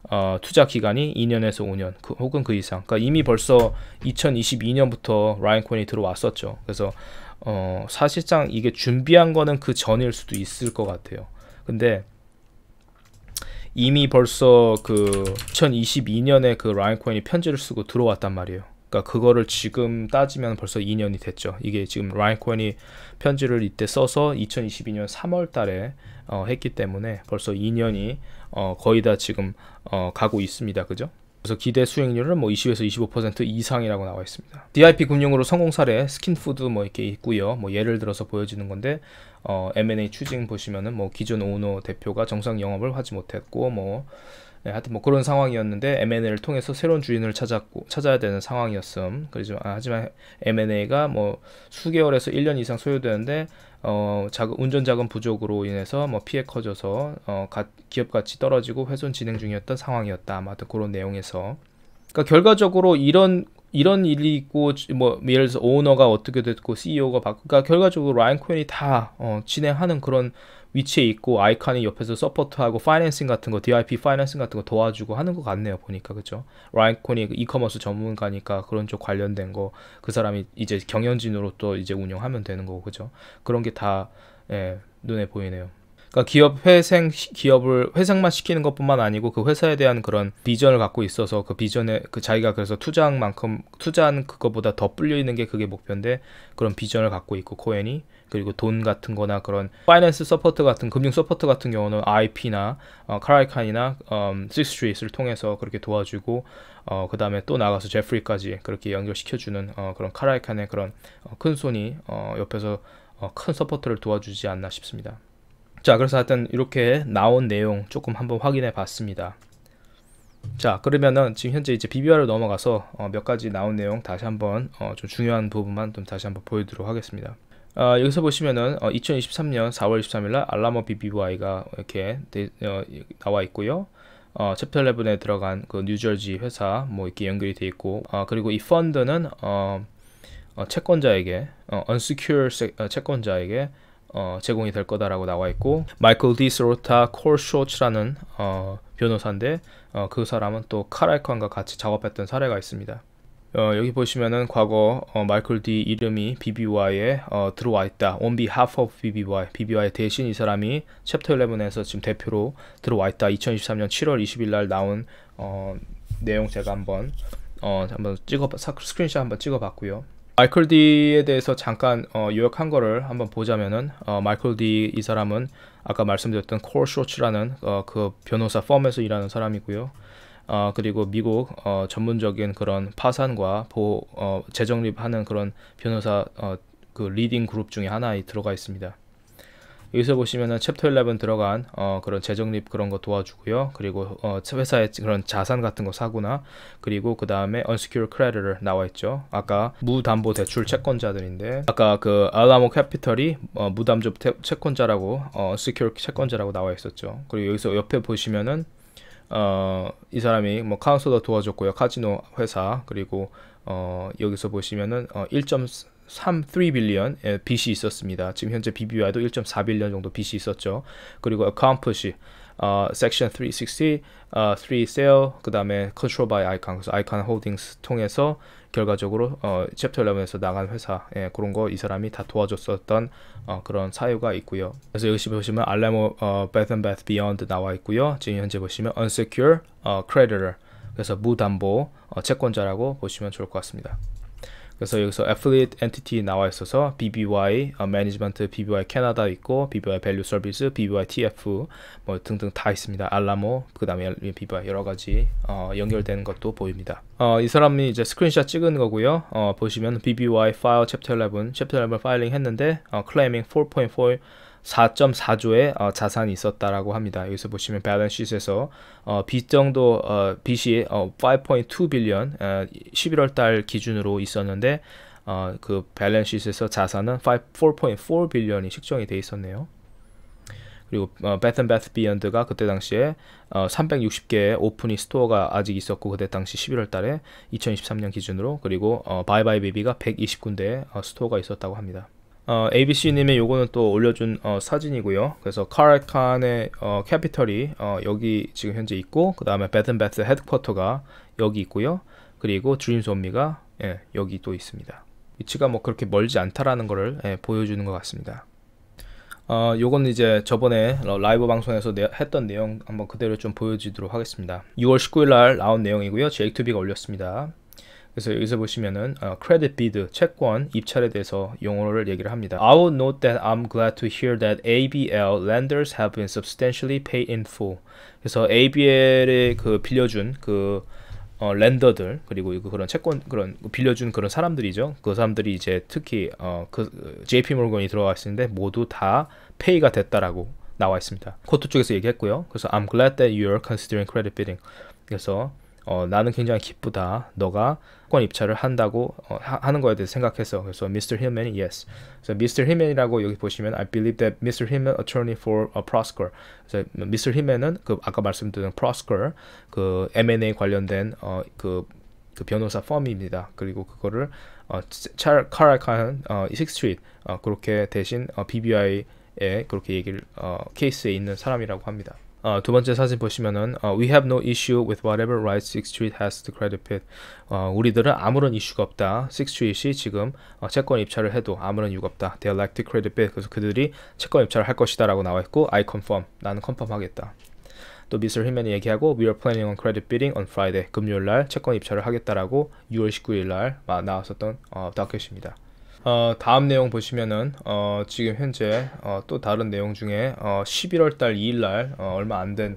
어, 투자 기간이 2년에서 5년 그, 혹은 그 이상. 그러니까 이미 벌써 2022년부터 라인코인이 들어왔었죠. 그래서 어, 사실상 이게 준비한 거는 그 전일 수도 있을 것 같아요. 근데 이미 벌써 그 2022년에 그라인코인이 편지를 쓰고 들어왔단 말이에요. 그러니까 그거를 지금 따지면 벌써 2년이 됐죠. 이게 지금 라인코인이 편지를 이때 써서 2022년 3월 달에 어, 했기 때문에 벌써 2년이 어, 거의 다 지금 어, 가고 있습니다. 그죠? 그래서 기대 수익률은 뭐 20에서 25% 이상이라고 나와 있습니다. DIP 금융으로 성공 사례, 스킨푸드 뭐 이렇게 있고요. 뭐 예를 들어서 보여지는 건데 어, M&A 추징 보시면은 뭐 기존 오너 대표가 정상 영업을 하지 못했고 뭐 네, 하여튼 뭐 그런 상황이었는데 M&A를 통해서 새로운 주인을 찾았고 찾아야 되는 상황이었음. 그러지 아, 하지만 M&A가 뭐 수개월에서 1년 이상 소요되는데 어, 자금, 운전 자금 부족으로 인해서 뭐 피해 커져서 어, 가, 기업 가치 떨어지고 훼손 진행 중이었던 상황이었다. 아마 도 그런 내용에서 그러니까 결과적으로 이런 이런 일이 있고 뭐 예를 들어서 오너가 어떻게 됐고 CEO가 바꾸니까 그러니까 결과적으로 라인 코인이 다 어, 진행하는 그런 위치에 있고 아이칸이 옆에서 서포트하고 파이낸싱 같은 거 DIP 파이낸싱 같은 거 도와주고 하는 것 같네요 보니까 그죠 라인 코인이 그 이커머스 전문가니까 그런 쪽 관련된 거 그 사람이 이제 경영진으로 또 이제 운영하면 되는 거고 그죠 그런 게다 예, 눈에 보이네요. 그러니까 기업 회생 기업을 회생만 시키는 것뿐만 아니고 그 회사에 대한 그런 비전을 갖고 있어서 그 비전에 그 자기가 그래서 투자한 만큼 투자한 그거보다 더 불려 있는 게 그게 목표인데 그런 비전을 갖고 있고 코엔이 그리고 돈 같은 거나 그런 파이낸스 서포트 같은 금융 서포트 같은 경우는 IP나 어, 카라이칸이나 어, 음, 식스트리트를 통해서 그렇게 도와주고 어, 그 다음에 또 나가서 제프리까지 그렇게 연결시켜주는 어, 그런 카라이칸의 그런 어, 큰 손이 어, 옆에서 어, 큰 서포트를 도와주지 않나 싶습니다. 자 그래서 하여튼 이렇게 나온 내용 조금 한번 확인해 봤습니다 자 그러면은 지금 현재 이제 BBR로 넘어가서 어, 몇 가지 나온 내용 다시 한번 어, 좀 중요한 부분만 좀 다시 한번 보여드리도록 하겠습니다 어, 여기서 보시면은 2023년 4월 23일날 알라모 BBY가 이렇게 데, 네, 어, 나와 있고요 어, 챕터 11에 들어간 그 뉴저지 회사 뭐 이렇게 연결이 돼 있고 어, 그리고 이 펀드는 어, 어 채권자에게 어, unsecured 어, 채권자에게 어, 제공이 될 거다라고 나와 있고 마이클 디스로타 콜쇼츠라는 어, 변호사인데 어, 그 사람은 또 카라이컨과 같이 작업했던 사례가 있습니다. 어, 여기 보시면은 과거 어, 마이클 D 이름이 BBY에 어, 들어와 있다. On behalf of BBY, BBY 대신 이 사람이 챕터 11에서 지금 대표로 들어와 있다. 2023년 7월 20일 날 나온 어, 내용 제가 한번 어, 한번 찍어 스크린샷 한번 찍어봤고요. 마이클 D에 대해서 잠깐 어, 요약한 거를 한번 보자면은 어, 마이클 D 이 사람은 아까 말씀드렸던 콜 쇼츠라는 어, 그 변호사 펌에서 일하는 사람이고요. 어, 그리고 미국 어, 전문적인 그런 파산과 보 어, 재정립하는 그런 변호사 어, 그 리딩 그룹 중에 하나에 들어가 있습니다. 여기서 보시면은 챕터 11 들어간 어, 그런 재정립 그런 거 도와주고요. 그리고 어, 회사의 그런 자산 같은 거 사구나. 그리고 그 다음에 unsecured creditor 나와 있죠. 아까 무담보 대출 채권자들인데 아까 그 알라모 캐피털이 어, 무담보 채권자라고 어, unsecured 채권자라고 나와 있었죠. 그리고 여기서 옆에 보시면은 어, 이 사람이 뭐 카운서도 도와줬고요. 카지노 회사 그리고 어, 여기서 보시면은 어, 1. 1.33 빌리언 예, 빚이 있었습니다. 지금 현재 BBY도 1.4 빌리언 정도 빚이 있었죠. 그리고 accomplish 어, Section 360, 어, 3 Sale, 그 다음에 Control by Icon, 그래서 Icon Holdings 통해서 결과적으로 어, 챕터 11에서 나간 회사 예, 그런 거 이 사람이 다 도와줬었던 어, 그런 사유가 있고요. 그래서 여기 보시면 알레모 어, Beth and Beth Beyond 나와 있고요. 지금 현재 보시면 Unsecure 어, Creditor, 그래서 무담보 어, 채권자라고 보시면 좋을 것 같습니다. 그래서 여기서 affiliate entity 나와 있어서 BBY 어, management, BBY 캐나다 있고 BBY value service, BBY TF 뭐 등등 다 있습니다. 알라모 그다음에 BBY 여러 가지 어, 연결되는 것도 보입니다. 어, 이 사람이 이제 스크린샷 찍은 거고요. 보시면 BBY file chapter 11, chapter 11 파일링 했는데 claiming 4.4 4.4조의 어, 자산이 있었다라고 합니다. 여기서 보시면 밸런스 쉿에서 어, 빚 정도 어, 빚이 어, 5.2 빌리언 어, 11월 달 기준으로 있었는데 어, 그 밸런스 쉿에서 자산은 4.4 빌리언이 식정이 돼 있었네요. 그리고 어, 베튼 베스 비언드가 그때 당시에 어, 360개의 오프니 스토어가 아직 있었고 그때 당시 11월 달에 2023년 기준으로 그리고 어, 바이바이 베비가 120군데의 어, 스토어가 있었다고 합니다. 어, ABC님의 요거는 또 올려준 어, 사진이고요. 그래서 카라칸의 어, 캐피털이 어, 여기 지금 현재 있고 그 다음에 베튼베스 헤드쿼터가 여기 있고요. 그리고 드림소미가 예, 여기 또 있습니다. 위치가 뭐 그렇게 멀지 않다라는 것을 예, 보여주는 것 같습니다. 어, 요건 이제 저번에 라이브 방송에서 내, 했던 내용 한번 그대로 좀 보여주도록 하겠습니다. 6월 19일 날 나온 내용이고요. J2B가 올렸습니다. 그래서 여기서 보시면은 어, credit bid 채권 입찰에 대해서 용어를 얘기를 합니다. I will note that I'm glad to hear that ABL lenders have been substantially paid in full. 그래서 ABL에 그 빌려준 그 어, 랜더들 그리고 그런 채권 그런 빌려준 그런 사람들이죠. 그 사람들이 이제 특히 어, 그 JP 몰건이 들어가 있는데 모두 다 페이가 됐다라고 나와 있습니다. 코트 쪽에서 얘기했고요. 그래서 I'm glad that you're considering credit bidding. 그래서 어, 나는 굉장히 기쁘다. 너가 권 입찰을 한다고 어, 하, 는 거에 대해서 생각해서 그래서 Mr. Hillman이 yes. 그래서 Mr. Hillman이라고 여기 보시면 I believe that Mr. Hillman attorney for a uh, Prosker. 그래서 Mr. Hillman은 그 아까 말씀드린 Prosker 그 M&A 관련된 어, 그, 그 변호사 펌입니다. 그리고 그거를 어, 카라칸 어, 6th 어, 그렇게 대신 어, BBI에 그렇게 얘기를 어, 케이스에 있는 사람이라고 합니다. 어, 두 번째 사진 보시면은 어, We have no issue with whatever right Sixth Street has to credit p i t 어, 우리들은 아무런 이슈가 없다. Sixth Street이 지금 어, 채권 입찰을 해도 아무런 이유가 없다. They like to credit p i t 그래서 그들이 채권 입찰을 할 것이다라고 나와 있고 I confirm. 나는 컨펌하겠다. 또 미스터 힐맨이 얘기하고 We are planning on credit bidding on Friday. 금요일 날 채권 입찰을 하겠다라고 6월 19일 날 나왔었던 어, 다큐입니다. 어, 다음 내용 보시면은 어, 지금 현재 어, 또 다른 내용 중에 11월달 2일날 얼마 안 된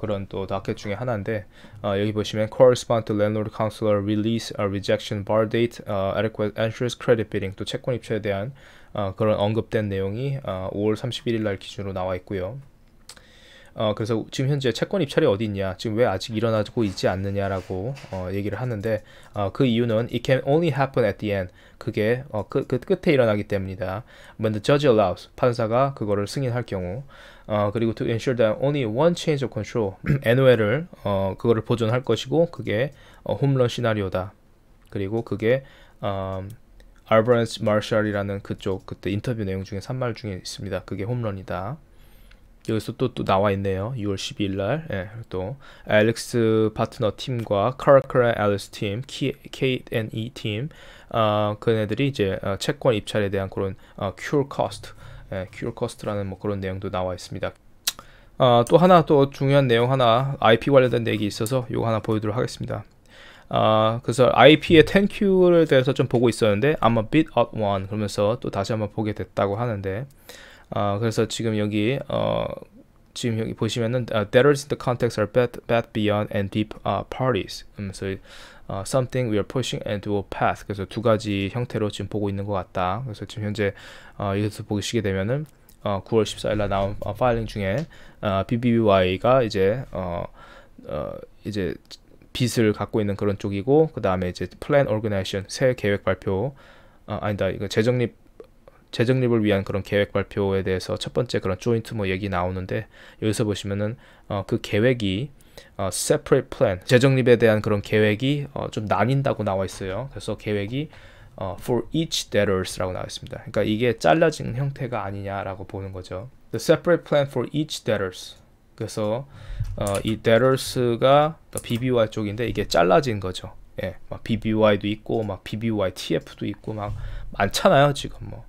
그런 또 다켓 중에 하나인데 여기 보시면 correspond to landlord counselor release rejection bar date adequate interest credit bidding 또 채권 입찰에 대한 그런 언급된 내용이 5월 31일 날 기준으로 나와 있고요. 어, 그래서 지금 현재 채권 입찰이 어디 있냐, 지금 왜 아직 일어나고 있지 않느냐라고 어, 얘기를 하는데 어, 그 이유는 it can only happen at the end. 그게 어, 그, 그 끝에 일어나기 때문이다. When the judge allows, 판사가 그거를 승인할 경우. 어, 그리고 to ensure that only one change of control, *clears throat* NOL을 어, 그거를 보존할 것이고 그게 어, 홈런 시나리오다. 그리고 그게 어, 알브란스 마셜이라는 그쪽 그때 인터뷰 내용 중에 산말 중에 있습니다. 그게 홈런이다. 여기서 또, 또 나와 있네요. 6월 12일 날. 예, 또 알렉스 파트너 팀과 카라카라 엘리스 팀, 케이 n 이 e 팀, 어, 그네들이 이제 어, 채권 입찰에 대한 그런 어, 큐어 코스트, 예, 큐어 코스트라는 뭐 그런 내용도 나와 있습니다. 어, 또 하나 또 중요한 내용 하나 IP 관련된 내기 있어서 요거 하나 보여드리도록 하겠습니다. 아, 그래서 IP의 10Q를 대해서 좀 보고 있었는데 I'm a bit odd one 그러면서 또 다시 한번 보게 됐다고 하는데 어, 그래서 지금 여기 어, 지금 여기 보시면은 uh, debtors in the context are bad, bad beyond and deep uh, parties. 음, so uh, something we are pushing into a path. 그래서 두 가지 형태로 지금 보고 있는 것 같다. 그래서 지금 현재 이것을 서 보시게 되면은 어, 9월 14일날 나온 어, 파일링 중에 어, BBY가 이제 어, 어, 이제 빚을 갖고 있는 그런 쪽이고 그 다음에 이제 플랜 오르그나이션 새 계획 발표 아, 아니다 이거 재정립 재정립을 위한 그런 계획 발표에 대해서 첫 번째 그런 조인트 뭐 얘기 나오는데 여기서 보시면은 어, 그 계획이 어, separate plan 재정립에 대한 그런 계획이 어, 좀 나뉜다고 나와 있어요. 그래서 계획이 어, for each debtors라고 나와 있습니다. 그러니까 이게 잘라진 형태가 아니냐라고 보는 거죠. The separate plan for each debtors. 그래서 어, 이 debtors가 그러니 BBY 쪽인데 이게 잘라진 거죠. 예, 막 BBY도 있고 막 BBY TF도 있고 막 많잖아요 지금 뭐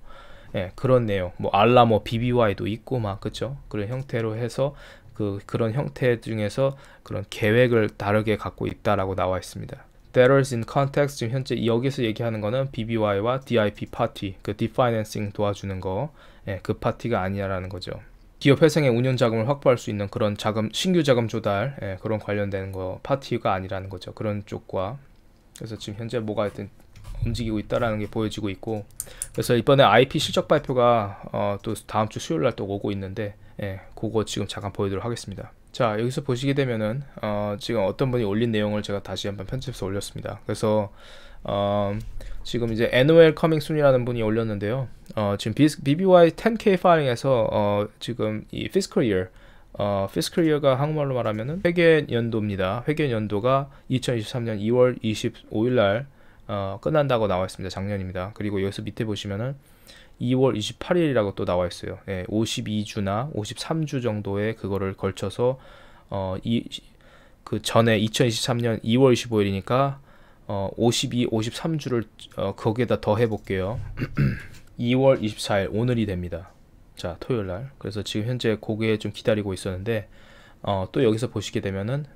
예, 그런 내용. 뭐 알라 뭐 BBY도 있고 막 그쵸? 그런 형태로 해서 그 그런 형태 중에서 그런 계획을 다르게 갖고 있다라고 나와 있습니다. Debtors in context 지금 현재 여기서 얘기하는 거는 BBY와 DIP 파티 그 디파이낸싱 도와주는 거그 예, 그 파티가 아니라는 거죠. 기업 회생의 운영 자금을 확보할 수 있는 그런 자금 신규 자금 조달 예, 그런 관련된 거 파티가 아니라는 거죠. 그런 쪽과 그래서 지금 현재 뭐가 하여튼 움직이고 있다라는 게 보여지고 있고 그래서 이번에 IP 실적 발표가 어, 또 다음 주 수요일 날 또 오고 있는데 예, 그거 지금 잠깐 보여드리도록 하겠습니다. 자 여기서 보시게 되면은 어, 지금 어떤 분이 올린 내용을 제가 다시 한번 편집해서 올렸습니다. 그래서 어, 지금 이제 NOL 커밍 순이라는 분이 올렸는데요. 어, 지금 BBY 10K 파일링에서 어, 지금 이 fiscal year 어, fiscal year가 한국말로 말하면은 회계 연도입니다. 회계 연도가 2023년 2월 25일 날 어, 끝난다고 나와 있습니다. 작년입니다. 그리고 여기서 밑에 보시면은 2월 28일이라고 또 나와 있어요. 예, 52주나 53주 정도에 그거를 걸쳐서 어, 이, 그 전에 2023년 2월 25일이니까 어, 52, 53주를 어, 거기에다 더해 볼게요. 2월 24일 오늘이 됩니다. 자, 토요일 날. 그래서 지금 현재 고개 에좀 기다리고 있었는데 어, 또 여기서 보시게 되면은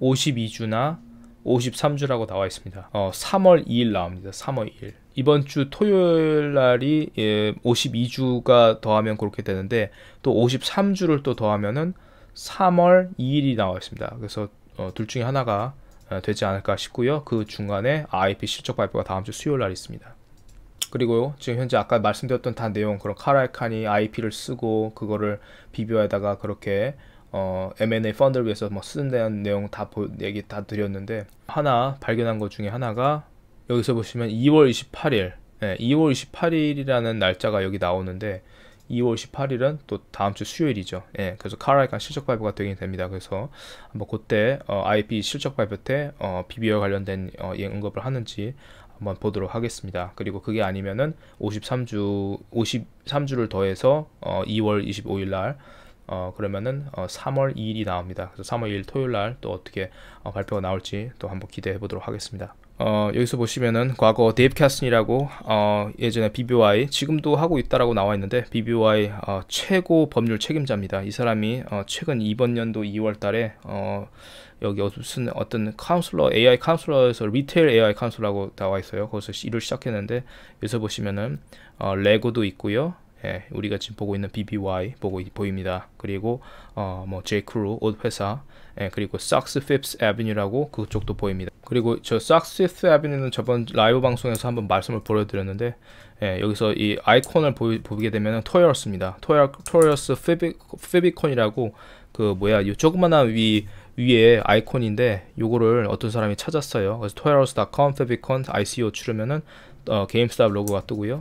52주나 *clears throat* 53주라고 나와 있습니다. 어, 3월 2일 나옵니다. 3월 2일. 이번 주 토요일 날이 예, 52주가 더하면 그렇게 되는데 또 53주를 또 더하면은 3월 2일이 나와 있습니다. 그래서 어, 둘 중에 하나가 어, 되지 않을까 싶고요. 그 중간에 IP 실적 발표가 다음 주 수요일 날 있습니다. 그리고 지금 현재 아까 말씀드렸던 다 내용 그런 카라이칸이 IP를 쓰고 그거를 비교하다가 그렇게 어, M&A 펀드를 위해서 뭐 쓰는 대한 내용 다 보, 얘기 다 드렸는데 하나 발견한 것 중에 하나가 여기서 보시면 2월 28일 네, 2월 28일이라는 날짜가 여기 나오는데 2월 18일은 또 다음 주 수요일이죠. 예, 그래서 카라이칸 실적 발표가 되긴 됩니다. 그래서 한번 그때 어, IB 실적 발표 때 어, BB와 관련된 어, 언급을 하는지 한번 보도록 하겠습니다. 그리고 그게 아니면은 53주 53주를 더해서 어, 2월 25일 날 어, 그러면은 어, 3월 2일이 나옵니다. 그래서 3월 2일 토요일 날 또 어떻게 어, 발표가 나올지 또 한번 기대해 보도록 하겠습니다. 어, 여기서 보시면은 과거 데이브 캐슨이라고 어, 예전에 BBY 지금도 하고 있다라고 나와 있는데 BBY 어, 최고 법률 책임자입니다. 이 사람이 어, 최근 이번 연도 2월달에 어, 여기 무슨 어떤 카운슬러 AI 카운슬러에서 리테일 AI 카운슬러라고 나와 있어요. 거기서 일을 시작했는데 여기서 보시면은 어, 레고도 있고요. 예, 우리가 지금 보고 있는 BBY 보고 보입니다. 그리고 어, 뭐 J.Crew 옷 회사, 예, 그리고 Saks Fifth Avenue라고 그쪽도 보입니다. 그리고 저 Saks Fifth Avenue는 저번 라이브 방송에서 한번 말씀을 보여드렸는데 예, 여기서 이 아이콘을 보 보게 되면 토요스입니다 토요 토스 피비, 콘이라고그 뭐야 이 조그만한 위 위에 아이콘인데 요거를 어떤 사람이 찾았어요. 그래서 토요스.com 피비콘 ICO 치르면은 어, 게임스탑 로고가 뜨고요.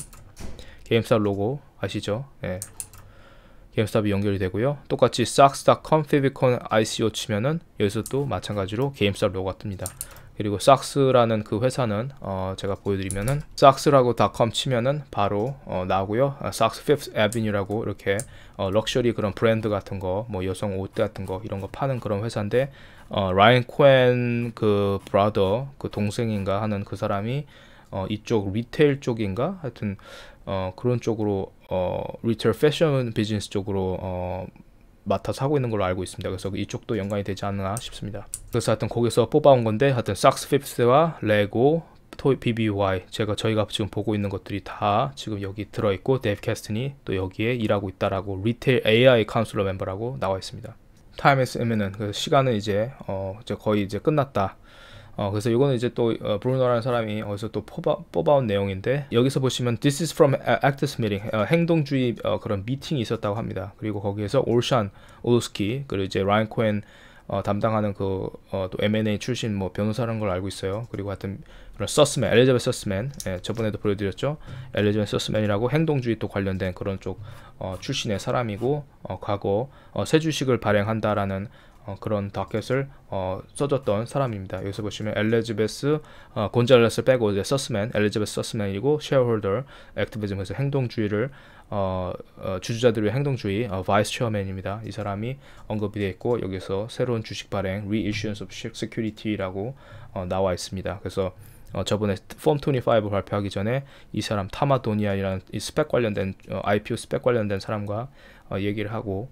게임스탑 로고 아시죠? 예. 게임스탑이 연결이 되고요. 똑같이 싹싹컴 페비콘 ICO 치면은 여기서 또 마찬가지로 게임스탑 로고가 뜹니다. 그리고 싹스라는 그 회사는 어 제가 보여드리면은 싹스라고 닷컴 치면은 바로 어 나오고요. 아, 싹스 피프스 에비뉴라고 이렇게 어 럭셔리 그런 브랜드 같은 거, 뭐 여성 옷 같은 거 이런 거 파는 그런 회사인데 어, 라인 코엔 그 브라더 그 동생인가 하는 그 사람이 어, 이쪽 리테일 쪽인가 하여튼 어, 그런 쪽으로 어, 리테일 패션 비즈니스 쪽으로 어, 맡아서 하고 있는 걸로 알고 있습니다. 그래서 이쪽도 연관이 되지 않나 싶습니다. 그래서 하여튼 거기서 뽑아온 건데 하여튼 삭스 핍스와 레고, 토이 BBY 제가 저희가 지금 보고 있는 것들이 다 지금 여기 들어있고 데이브 캐스틴이 또 여기에 일하고 있다라고 리테일 AI 카운슬러 멤버라고 나와 있습니다. 타임에서 m 는 그 시간은 이제 어, 이제 거의 이제 끝났다. 어, 그래서 이거는 이제 또 어, 브루노라는 사람이 어디서 또 뽑아, 뽑아온 내용인데 여기서 보시면 this is from a c t o s meeting 어, 행동주의 어, 그런 미팅이 있었다고 합니다. 그리고 거기에서 올샨 올스키 그리고 이제 라인 코엔 어, 담당하는 그, 어, 또 M&A 출신 뭐 변호사라는 걸 알고 있어요. 그리고 하여튼 그런 서스맨, 엘리자베 서스맨, 예, 저번에도 보여드렸죠. 엘리자베 서스맨이라고 행동주의 또 관련된 그런 쪽, 어, 출신의 사람이고, 어, 과거, 어, 새 주식을 발행한다라는, 어, 그런 다켓을 어, 써줬던 사람입니다. 여기서 보시면 엘리즈베스 어, 곤잘레스 빼고 이제 서스맨, 엘리즈베스 서스맨이고 셰어홀더, 액티비즘에서 행동주의를 어, 어, 주주자들의 행동주의 어, 바이스 체어맨입니다. 이 사람이 언급이 되어 있고 여기서 새로운 주식 발행 Reissuance of Security라고 어, 나와 있습니다. 그래서 어, 저번에 폼25 발표하기 전에 이 사람 타마도니아라는이 스펙 관련된 어, IPO 스펙 관련된 사람과 어, 얘기를 하고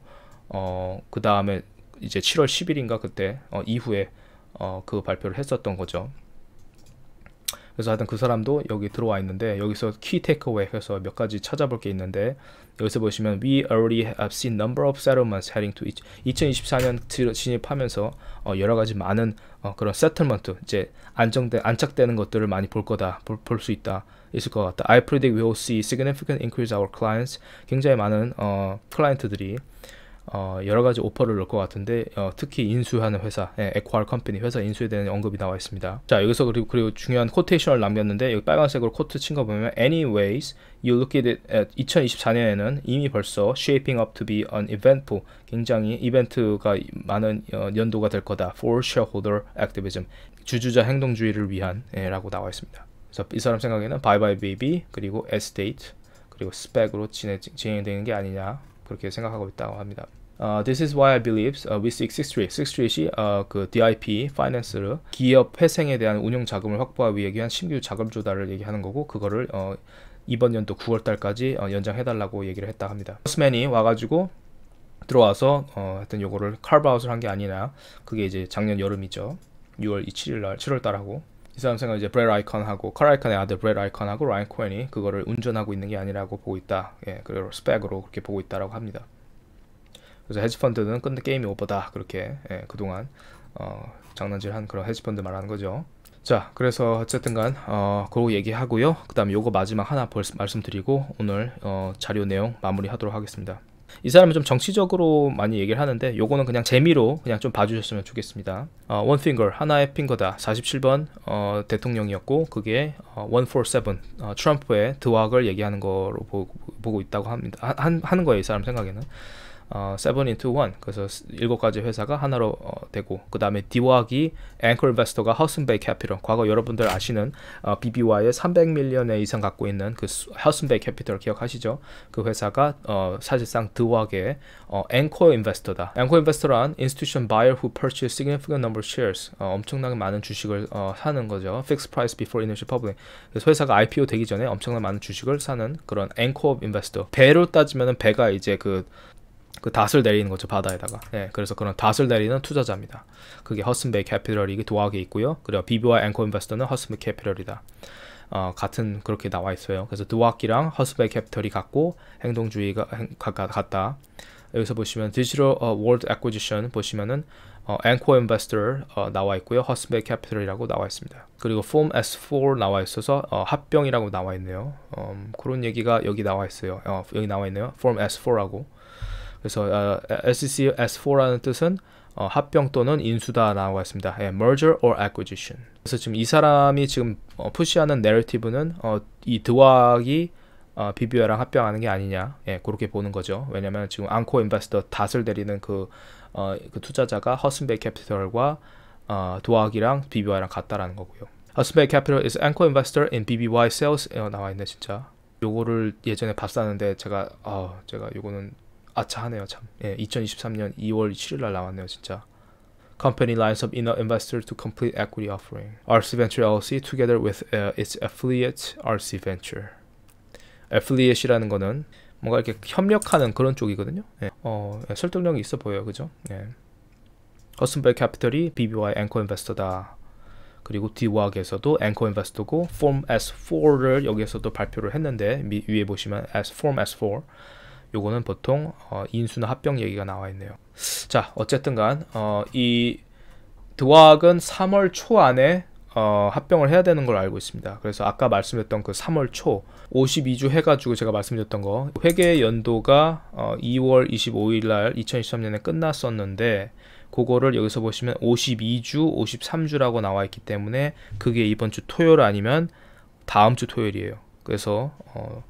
어, 그 다음에 이제 7월 10일인가 그때 어, 이후에 어, 그 발표를 했었던 거죠. 그래서 하여튼 그 사람도 여기 들어와 있는데 여기서 키테이크웨이 해서 몇 가지 찾아볼 게 있는데 여기서 보시면 we already have seen number of settlements heading to each 2024년 진입하면서 어 여러 가지 많은 어 그런 s e t t 이제 안정된 안착되는 것들을 많이 볼 거다 볼 수 있다 있을 것 같다. I predict we will see significant increase our clients 굉장히 많은 어 클라이언트들이 어, 여러 가지 오퍼를 넣을 것 같은데 어, 특히 인수하는 회사 예, 에코알 컴퍼니 회사 인수에 대한 언급이 나와 있습니다. 자 여기서 그리고, 그리고 중요한 코테이션을 남겼는데 여기 빨간색으로 코트 친 거 보면 anyways you look at it at 2024년에는 이미 벌써 shaping up to be an eventful 굉장히 이벤트가 많은 어, 연도가 될 거다 for shareholder activism 주주자 행동주의를 위한 예, 라고 나와 있습니다. 그래서 이 사람 생각에는 바이바이 베이비 그리고 에스테이트 그리고 스펙으로 진행, 진행되는 게 아니냐 그렇게 생각하고 있다고 합니다. Uh, this is why I believe uh, we seek 63. 63이 uh, 그 DIP, finance를 기업 회생에 대한 운용 자금을 확보하기 위해 한 신규 자금 조달을 얘기하는 거고 그거를 어, 이번 연도 9월 달까지 어, 연장해달라고 얘기를 했다 합니다. 스맨이 와가지고 들어와서 어, 하여튼 요거를 칼바웃을 한게 아니냐 그게 이제 작년 여름이죠. 6월 27일 날 7월 달하고 이 사람 생각은 이제 브렛 아이컨하고 컬라이컨의 아들 브렛 아이컨하고 라인 코엔이 그거를 운전하고 있는 게 아니라고 보고 있다. 예, 그리고 스펙으로 그렇게 보고 있다라고 합니다. 그래서 헤지펀드는 끝내 게임이 오버다 그렇게 예, 그동안 어, 장난질한 그런 헤지펀드 말하는 거죠. 자, 그래서 어쨌든간 어, 그거 얘기하고요. 그다음에 요거 마지막 하나 벌, 말씀드리고 오늘 어, 자료 내용 마무리하도록 하겠습니다. 이 사람은 좀 정치적으로 많이 얘기를 하는데 요거는 그냥 재미로 그냥 좀 봐주셨으면 좋겠습니다. 어, one finger 하나의 핑거다. 47번 어, 대통령이었고 그게 어, 147 어, 트럼프의 드왁을 얘기하는 거로 보, 고 있다고 합니다. 하, 한, 하는 거예요 이 사람 생각에는. 어, 7 into 1 그래서 일곱 가지 회사가 하나로 어, 되고 그 다음에 디워기 앵커 인베스터가 허슨베이 캐피털 과거 여러분들 아시는 어, BBY의 300밀리언에 이상 갖고 있는 그 허슨베이 캐피털 기억하시죠? 그 회사가 어, 사실상 드워기의 어, 앵커 인베스터다 앵커 인베스터란 institution buyer who purchase significant number of shares 어, 엄청나게 많은 주식을 어, 사는 거죠 fixed price before initial public 그래서 회사가 IPO 되기 전에 엄청나게 많은 주식을 사는 그런 앵커 인베스터 배로 따지면 배가 이제 그그 닷을 내리는 거죠 바다에다가 예 그래서 그런 닷을 내리는 투자자입니다 그게 허슨베이 캐피럴이 도하게 있고요 그리고 비브와 앵커 인베스터는 허슨베이 캐피럴이다 어, 같은 그렇게 나와 있어요 그래서 도학기랑 허슨베이 캐피럴이 같고 행동주의가 행, 가, 가, 같다 여기서 보시면 디지털 어, 월드 애코지션 보시면은 어, 앵커 인베스터 어, 나와 있고요 허슨베이 캐피럴이라고 나와 있습니다 그리고 폼 S4 나와 있어서 어, 합병이라고 나와 있네요 어, 그런 얘기가 여기 나와 있어요 어, 여기 나와 있네요 폼 S4라고 그래서 어, SEC S4라는 뜻은 어, 합병 또는 인수다라고 했습니다. 예, merger or acquisition. 그래서 지금 이 사람이 지금 어, 푸시하는 내러티브는 어, 이드와기 어, BBO랑 합병하는 게 아니냐, 예, 그렇게 보는 거죠. 왜냐면 지금 앙코 인베스터 닷을 데리는 그, 어, 그 투자자가 허슨베이 캐피털과 어, 드와기랑 BBY랑 같다라는 거고요. 허슨베이 캐피털 is anchor investor in BBY sales 어, 나와 있네 진짜. 요거를 예전에 봤었는데 제가 어, 제가 요거는 아차하네요 참. 예, 2023년 2월 7일 날 나왔네요 진짜. Company lines up inner investors to complete equity offering. RC Venture LLC together with uh, its affiliate RC Venture. affiliate이라는 거는 뭔가 이렇게 협력하는 그런 쪽이거든요. 예. 어, 예, 설득력이 있어 보여요, 그죠? 예. 허슨벨 캐피털이 BBY 앵커 인베스터다. 그리고 디워학에서도 앵커 인베스터고 Form S4를 여기에서도 발표를 했는데 미, 위에 보시면 S Form S4 요거는 보통 어, 인수나 합병 얘기가 나와 있네요. 자, 어쨌든간 어, 이드학은 3월 초 안에 어, 합병을 해야 되는 걸 알고 있습니다. 그래서 아까 말씀했던그 3월 초 52주 해가지고 제가 말씀드렸던 거 회계 연도가 어, 2월 25일 날 2023년에 끝났었는데 그거를 여기서 보시면 52주, 53주라고 나와 있기 때문에 그게 이번 주 토요일 아니면 다음 주 토요일이에요. 그래서 어,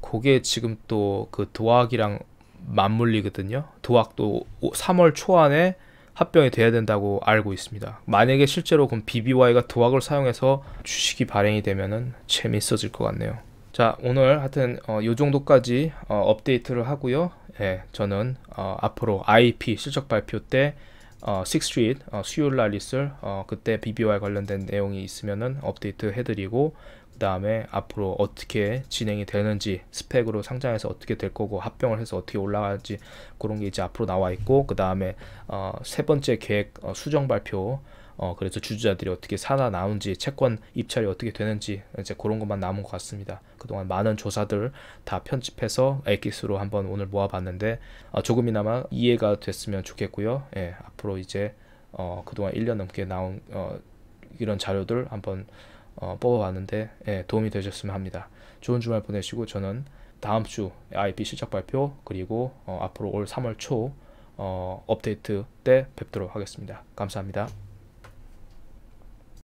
그게 지금 또 그 도학이랑 맞물리거든요. 도학도 3월 초안에 합병이 돼야 된다고 알고 있습니다. 만약에 실제로 그럼 BBY가 도학을 사용해서 주식이 발행이 되면은 재밌어질 것 같네요. 자 오늘 하여튼 어, 요 정도까지 어, 업데이트를 하고요. 예, 저는 어, 앞으로 IP 실적 발표 때 어, 식스트리트 어, 수요일 날 있을 어, 그때 BBY 관련된 내용이 있으면은 업데이트 해드리고 다음에 앞으로 어떻게 진행이 되는지 스펙으로 상장해서 어떻게 될 거고 합병을 해서 어떻게 올라갈지 그런 게 이제 앞으로 나와 있고 그 다음에 어, 세 번째 계획 어, 수정 발표 어, 그래서 주주자들이 어떻게 살아나온지 채권 입찰이 어떻게 되는지 이제 그런 것만 남은 것 같습니다. 그동안 많은 조사들 다 편집해서 엑기스로 한번 오늘 모아봤는데 어, 조금이나마 이해가 됐으면 좋겠고요. 예, 앞으로 이제 어, 그동안 1년 넘게 나온 어, 이런 자료들 한번 어, 뽑아봤는데 예, 도움이 되셨으면 합니다. 좋은 주말 보내시고 저는 다음 주 IB 실적 발표 그리고 어, 앞으로 올 3월 초 어, 업데이트 때 뵙도록 하겠습니다. 감사합니다.